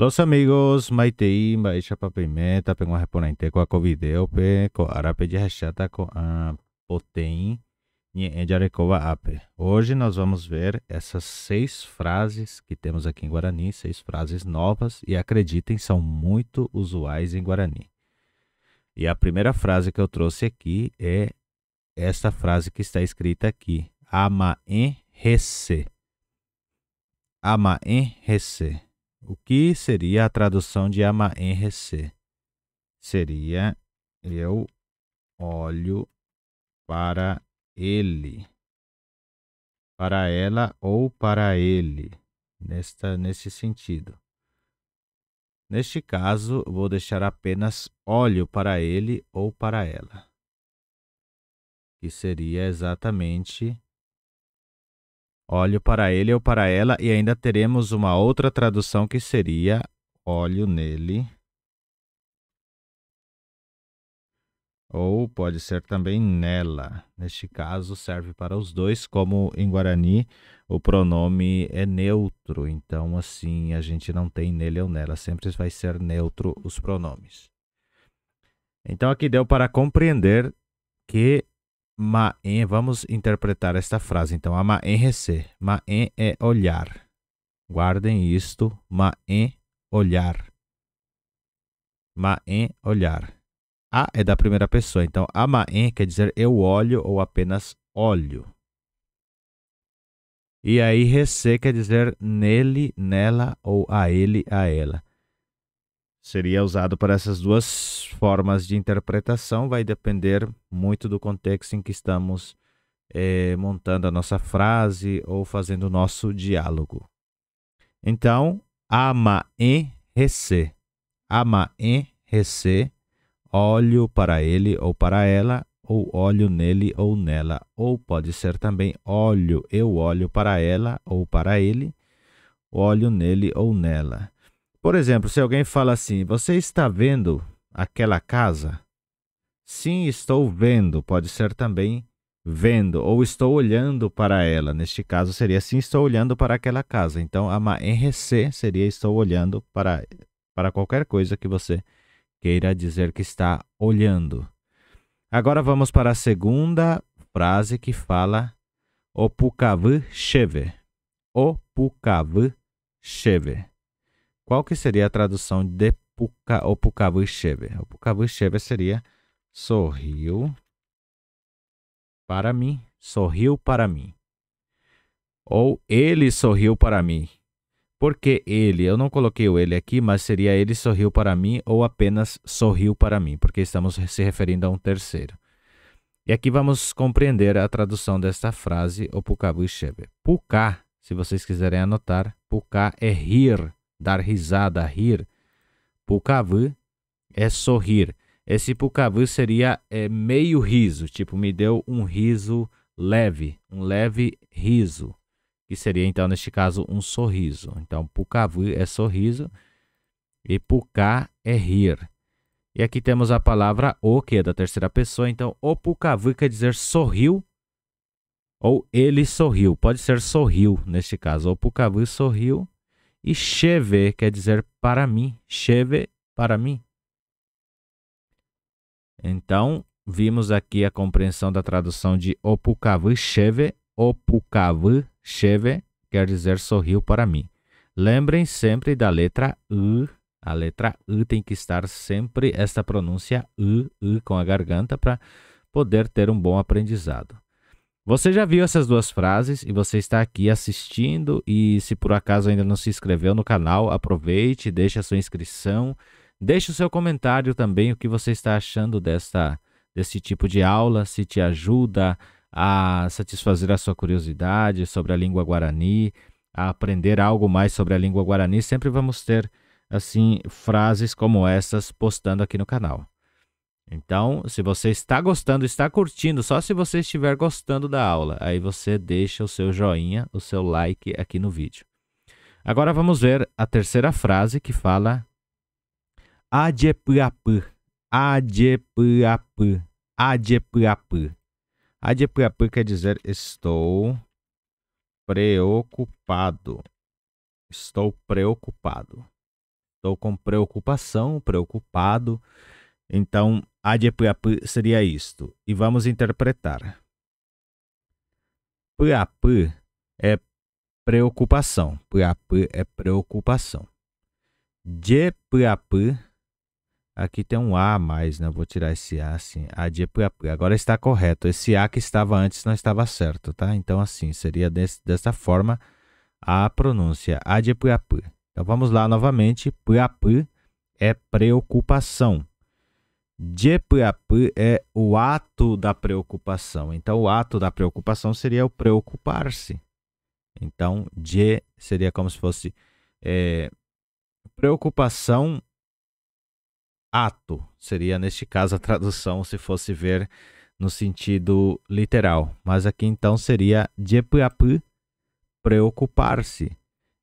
Los amigos maitei maisha papeime tape ngua reponente kua ko video pe ko arape jahachata ko a potem ñe ape. Hoje nós vamos ver essas seis frases que temos aqui em Guarani, seis frases novas e acreditem são muito usuais em Guarani. E a primeira frase que eu trouxe aqui é esta frase que está escrita aqui: Amaen rece. Amaen rece o que seria a tradução de RC? Seria eu olho para ele, para ela ou para ele, nesta, nesse sentido. Neste caso, vou deixar apenas olho para ele ou para ela, que seria exatamente Olho para ele ou para ela, e ainda teremos uma outra tradução que seria olho nele. Ou pode ser também nela. Neste caso, serve para os dois, como em Guarani o pronome é neutro. Então, assim, a gente não tem nele ou nela. Sempre vai ser neutro os pronomes. Então, aqui deu para compreender que Maen, vamos interpretar esta frase então. A Maen recer. É maen é olhar. Guardem isto. Maen, olhar. Maen, olhar. A é da primeira pessoa, então a Maen quer dizer eu olho ou apenas olho. E aí rece quer dizer nele, nela ou a ele, a ela seria usado para essas duas formas de interpretação, vai depender muito do contexto em que estamos é, montando a nossa frase ou fazendo o nosso diálogo. Então, ama em rece, Ama em rece, Olho para ele ou para ela, ou olho nele ou nela. Ou pode ser também olho, eu olho para ela ou para ele, olho nele ou nela. Por exemplo, se alguém fala assim: Você está vendo aquela casa? Sim, estou vendo. Pode ser também vendo ou estou olhando para ela. Neste caso seria sim, estou olhando para aquela casa. Então, a RC seria estou olhando para, para qualquer coisa que você queira dizer que está olhando. Agora vamos para a segunda frase que fala Opukavu Sheve. Opukavu cheve. Qual que seria a tradução de Puka Opukavusheve? Opukavusheve seria sorriu para mim, sorriu para mim. Ou ele sorriu para mim. Porque ele, eu não coloquei o ele aqui, mas seria ele sorriu para mim ou apenas sorriu para mim, porque estamos se referindo a um terceiro. E aqui vamos compreender a tradução desta frase, Opukavusheve. Puka, se vocês quiserem anotar, puka é rir dar risada, rir. pukavu é sorrir. Esse pukavu seria é, meio riso, tipo, me deu um riso leve, um leve riso, que seria então, neste caso, um sorriso. Então, pukavu é sorriso e puká é rir. E aqui temos a palavra o, que é da terceira pessoa. Então, o pukavu quer dizer sorriu ou ele sorriu. Pode ser sorriu neste caso. O pukavu sorriu e cheve quer dizer para mim. Cheve, para mim. Então, vimos aqui a compreensão da tradução de Opukavu cheve. Opukavu cheve quer dizer sorriu para mim. Lembrem sempre da letra U. A letra U tem que estar sempre esta pronúncia U, U com a garganta para poder ter um bom aprendizado. Você já viu essas duas frases e você está aqui assistindo e se por acaso ainda não se inscreveu no canal, aproveite, deixe a sua inscrição, deixe o seu comentário também o que você está achando desta desse tipo de aula, se te ajuda a satisfazer a sua curiosidade sobre a língua guarani, a aprender algo mais sobre a língua guarani, sempre vamos ter assim frases como essas postando aqui no canal. Então, se você está gostando, está curtindo, só se você estiver gostando da aula, aí você deixa o seu joinha, o seu like aqui no vídeo. Agora vamos ver a terceira frase que fala Adjepuapu, Adjepuapu, Adjepuapu. Adjepuapu quer dizer estou preocupado. Estou preocupado. Estou com preocupação, preocupado. Então, Adepuapu seria isto, e vamos interpretar. Prapu é preocupação. Prapu é preocupação. De aqui tem um A a mais, né? Vou tirar esse A assim. Adepuapu Agora está correto. Esse A que estava antes não estava certo, tá? Então, assim, seria desse, dessa forma a pronúncia Adepuapu. Então, vamos lá novamente. Prapu é preocupação. Jepapu é o ato da preocupação. Então, o ato da preocupação seria o preocupar-se. Então, je seria como se fosse é, preocupação, ato. Seria, neste caso, a tradução se fosse ver no sentido literal. Mas aqui, então, seria jepapu, preocupar-se.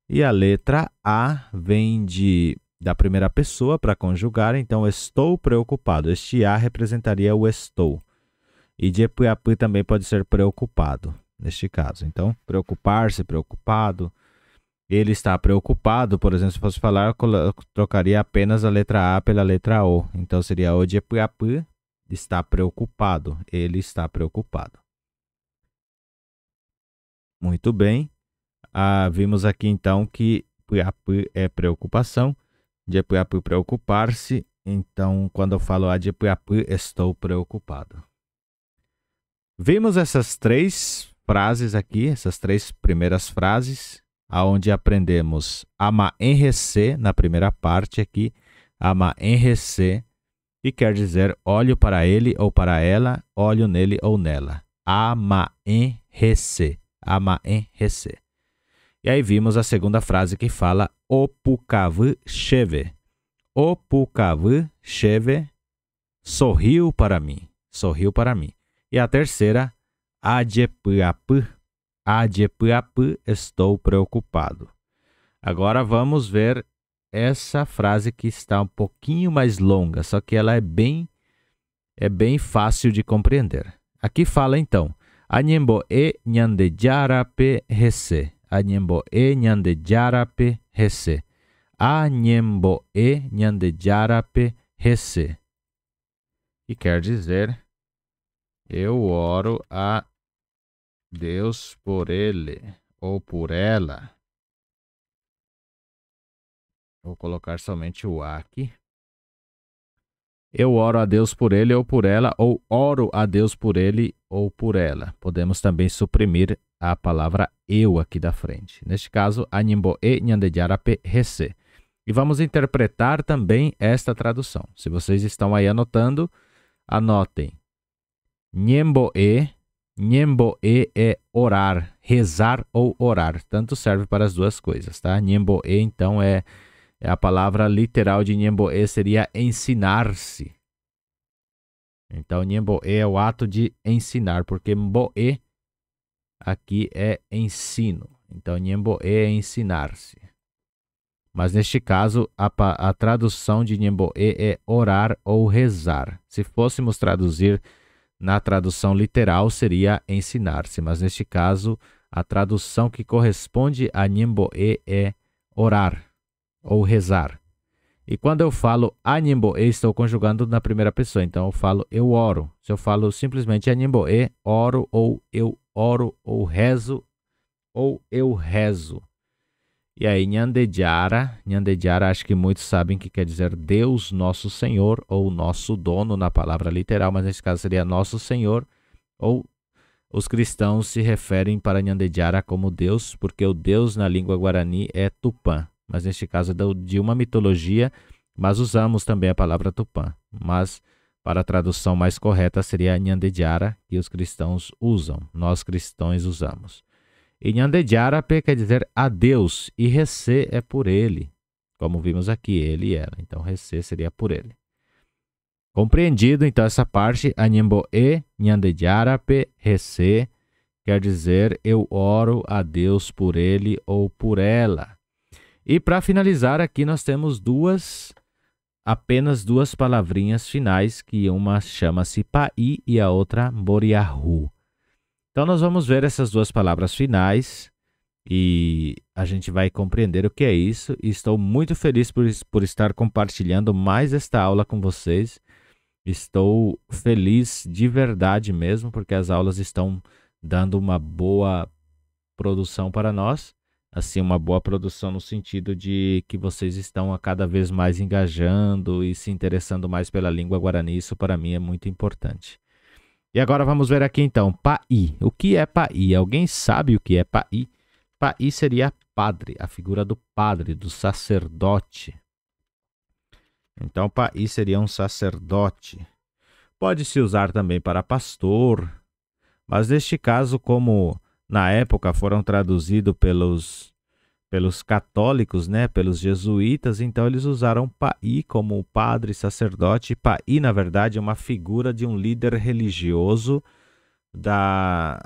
E a letra A vem de da primeira pessoa para conjugar, então estou preocupado. Este a representaria o estou. E jepuyapu também pode ser preocupado, neste caso. Então, preocupar-se, preocupado. Ele está preocupado, por exemplo, se fosse falar, eu trocaria apenas a letra A pela letra O. Então, seria o jepuyapu está preocupado. Ele está preocupado. Muito bem. Ah, vimos aqui então que puyapu é preocupação de Apuiapu preocupar-se. Então, quando eu falo a de estou preocupado. Vimos essas três frases aqui, essas três primeiras frases, aonde aprendemos ama enrece na primeira parte aqui, ama enrece, que quer dizer olho para ele ou para ela, olho nele ou nela. Ama enrece, ama enrece. E aí vimos a segunda frase que fala cheve. Sheve. Opukavu cheve sorriu para mim. Sorriu para mim. E a terceira, Adjepuapu. Adjepuapu, estou preocupado. Agora vamos ver essa frase que está um pouquinho mais longa, só que ela é bem é bem fácil de compreender. Aqui fala então: Anyembo e pe rece anyembo e ñande járape hese. E ñande járape hese. E quer dizer, eu oro a Deus por ele ou por ela. Vou colocar somente o A aqui. Eu oro a Deus por ele ou por ela, ou oro a Deus por ele ou por ela. Podemos também suprimir a palavra eu aqui da frente. Neste caso, Animboe Nyandejarape Rese. E vamos interpretar também esta tradução. Se vocês estão aí anotando, anotem. Nyemboe, e é orar, rezar ou orar. Tanto serve para as duas coisas, tá? e então, é, é a palavra literal de e seria ensinar-se. Então, e é o ato de ensinar, porque Mboe aqui é ensino. Então, Nyembo é ensinar-se. Mas neste caso, a, a tradução de Nyembo é orar ou rezar. Se fôssemos traduzir na tradução literal, seria ensinar-se. Mas neste caso, a tradução que corresponde a Nyembo é orar ou rezar. E quando eu falo animboe, estou conjugando na primeira pessoa. Então eu falo eu oro. Se eu falo simplesmente animboe, oro ou eu oro ou rezo, ou eu rezo. E aí, Nhandejara, Nhandejara, acho que muitos sabem que quer dizer Deus nosso Senhor ou nosso dono na palavra literal, mas nesse caso seria nosso Senhor, ou os cristãos se referem para Nhandejara como Deus, porque o Deus na língua guarani é Tupã, mas neste caso é de uma mitologia, mas usamos também a palavra Tupã. Mas para a tradução mais correta seria Nhandediara, que os cristãos usam, nós cristãos usamos. E Nhandediarape quer dizer adeus, e Recê é por ele, como vimos aqui, ele e ela. Então, Recê seria por ele. Compreendido, então, essa parte, e Nhandediarape, Recê, quer dizer eu oro a Deus por ele ou por ela. E para finalizar, aqui nós temos duas apenas duas palavrinhas finais, que uma chama-se Pai e a outra Moriahu. Então nós vamos ver essas duas palavras finais e a gente vai compreender o que é isso. E estou muito feliz por, por estar compartilhando mais esta aula com vocês. Estou feliz de verdade mesmo, porque as aulas estão dando uma boa produção para nós assim uma boa produção no sentido de que vocês estão a cada vez mais engajando e se interessando mais pela língua guarani. Isso para mim é muito importante. E agora vamos ver aqui então, Pai. O que é Pai? Alguém sabe o que é Pai? Pai seria padre, a figura do padre, do sacerdote. Então, Pai seria um sacerdote. Pode-se usar também para pastor, mas neste caso, como na época foram traduzidos pelos, pelos católicos, né, pelos jesuítas, então eles usaram Pai como padre, sacerdote. Pai, na verdade, é uma figura de um líder religioso da,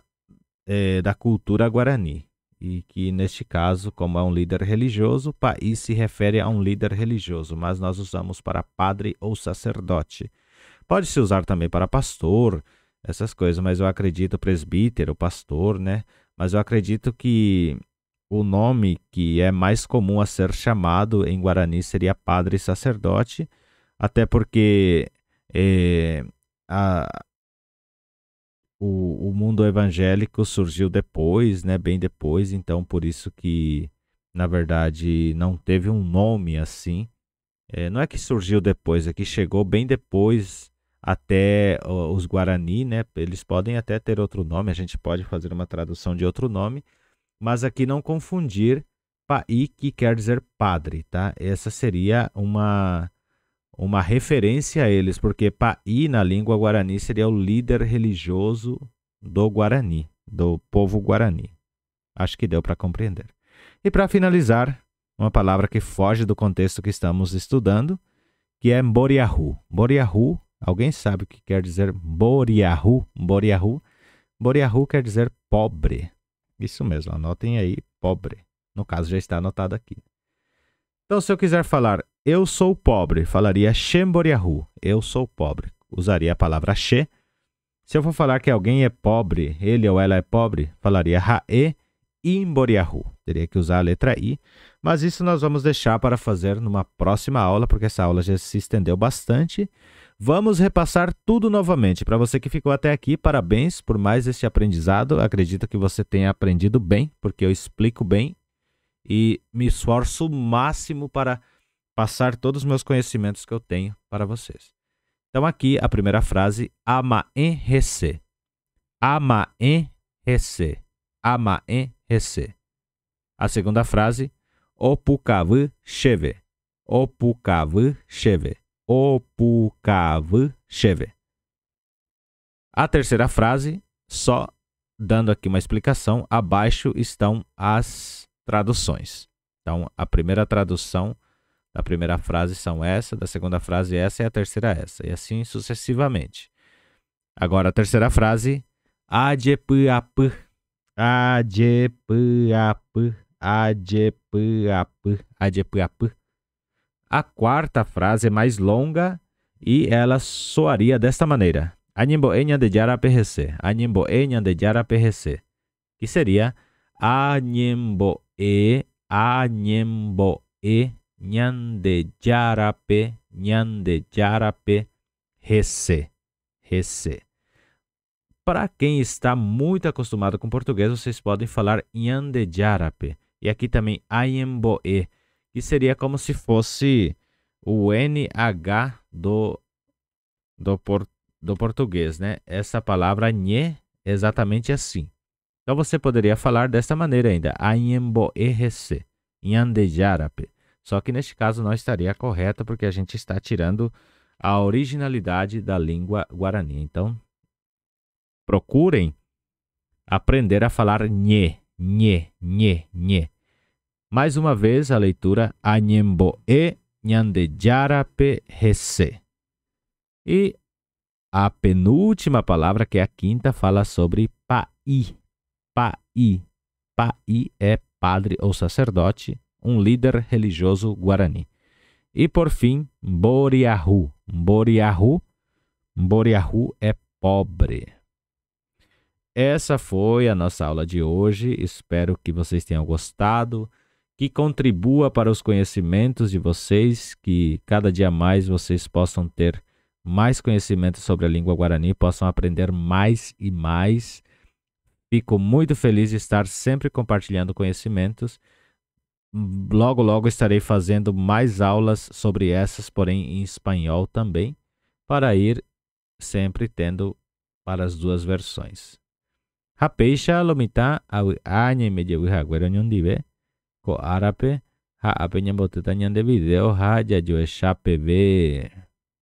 é, da cultura guarani. E que, neste caso, como é um líder religioso, Pai se refere a um líder religioso, mas nós usamos para padre ou sacerdote. Pode-se usar também para pastor, essas coisas, mas eu acredito presbítero, pastor, né? Mas eu acredito que o nome que é mais comum a ser chamado em Guarani seria padre e sacerdote, até porque é, a, o, o, mundo evangélico surgiu depois, né, bem depois, então por isso que, na verdade, não teve um nome assim. É, não é que surgiu depois, é que chegou bem depois até os Guarani, né? Eles podem até ter outro nome, a gente pode fazer uma tradução de outro nome, mas aqui não confundir Paí, que quer dizer padre, tá? Essa seria uma uma referência a eles, porque Paí na língua guarani seria o líder religioso do Guarani, do povo guarani. Acho que deu para compreender. E para finalizar, uma palavra que foge do contexto que estamos estudando, que é Boriahu. Boriahu Alguém sabe o que quer dizer Boriahu? Boriahu? Boriahu quer dizer pobre. Isso mesmo, anotem aí, pobre. No caso, já está anotado aqui. Então, se eu quiser falar eu sou pobre, falaria Shem Boriahu. Eu sou pobre. Usaria a palavra She. Se eu for falar que alguém é pobre, ele ou ela é pobre, falaria Ha'e Imboriahu. Teria que usar a letra I. Mas isso nós vamos deixar para fazer numa próxima aula, porque essa aula já se estendeu bastante. Vamos repassar tudo novamente. Para você que ficou até aqui, parabéns por mais este aprendizado. Acredito que você tenha aprendido bem, porque eu explico bem e me esforço o máximo para passar todos os meus conhecimentos que eu tenho para vocês. Então aqui a primeira frase, amaenrece. Amaenrece. Amaenrece. A segunda frase, opukavu cheve. Opukavu cheve opukav cheve A terceira frase, só dando aqui uma explicação, abaixo estão as traduções. Então, a primeira tradução da primeira frase são essa, da segunda frase essa e a terceira essa, e assim sucessivamente. Agora, a terceira frase, adjepuap, adjepuap, adjepuap, adjepuap, a quarta frase é mais longa e ela soaria desta maneira. Animboenha de Yara PRC. Animboenha de Yara PRC. Que seria Animboe, Animboe, Nhan de Yarape, Nhan de Yarape, Rece. Para quem está muito acostumado com português, vocês podem falar Nhan de E aqui também Aimboe que seria como se fosse o NH do, do, por, do português, né? Essa palavra nhe é exatamente assim. Então você poderia falar desta maneira ainda, anhemboerrece, nhandejarape. Só que neste caso não estaria correta porque a gente está tirando a originalidade da língua guarani. Então, procurem aprender a falar nhe, nhe, nhe, nhe. Mais uma vez a leitura Anyemboe Nhandejarape Rese. E a penúltima palavra, que é a quinta, fala sobre Pai. Pai. Pai é padre ou sacerdote, um líder religioso guarani. E por fim, Boriahu. Boriahu, Boriahu é pobre. Essa foi a nossa aula de hoje. Espero que vocês tenham gostado que contribua para os conhecimentos de vocês, que cada dia mais vocês possam ter mais conhecimento sobre a língua guarani, possam aprender mais e mais. Fico muito feliz de estar sempre compartilhando conhecimentos. Logo, logo estarei fazendo mais aulas sobre essas, porém em espanhol também, para ir sempre tendo para as duas versões. Rapeixa lomita anime de Wihaguero Nyondive. ko árape ha apeñambotyta ñande video ha peve